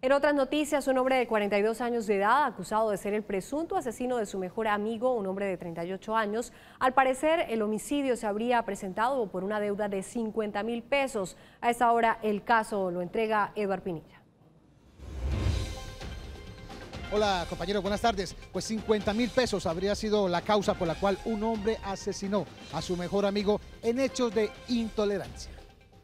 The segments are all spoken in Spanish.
En otras noticias, un hombre de 42 años de edad, acusado de ser el presunto asesino de su mejor amigo, un hombre de 38 años, al parecer el homicidio se habría presentado por una deuda de 50 mil pesos. A esta hora el caso lo entrega Eduard Pinilla. Hola compañero, buenas tardes. Pues 50 mil pesos habría sido la causa por la cual un hombre asesinó a su mejor amigo en hechos de intolerancia.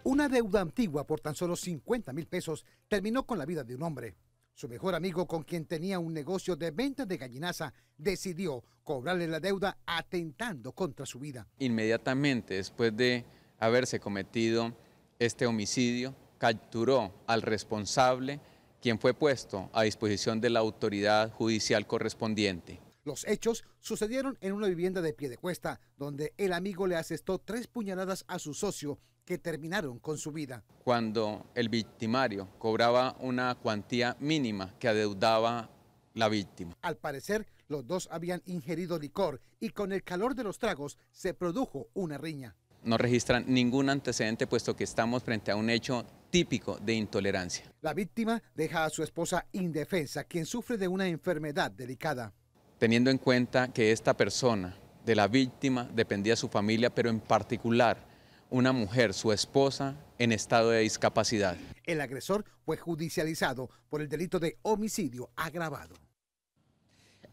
Una deuda antigua por tan solo 50 mil pesos terminó con la vida de un hombre. Su mejor amigo, con quien tenía un negocio de venta de gallinaza, decidió cobrarle la deuda atentando contra su vida. Inmediatamente después de haberse cometido este homicidio, capturó al responsable, quien fue puesto a disposición de la autoridad judicial correspondiente. Los hechos sucedieron en una vivienda de pie de cuesta, donde el amigo le asestó tres puñaladas a su socio que terminaron con su vida. Cuando el victimario cobraba una cuantía mínima que adeudaba la víctima. Al parecer, los dos habían ingerido licor y con el calor de los tragos se produjo una riña. No registran ningún antecedente puesto que estamos frente a un hecho típico de intolerancia. La víctima deja a su esposa indefensa, quien sufre de una enfermedad delicada. Teniendo en cuenta que esta persona de la víctima dependía su familia, pero en particular una mujer, su esposa, en estado de discapacidad. El agresor fue judicializado por el delito de homicidio agravado.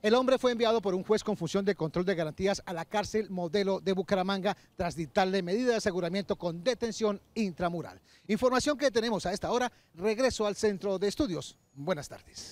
El hombre fue enviado por un juez con función de control de garantías a la cárcel modelo de Bucaramanga tras dictarle medida de aseguramiento con detención intramural. Información que tenemos a esta hora. Regreso al centro de estudios. Buenas tardes.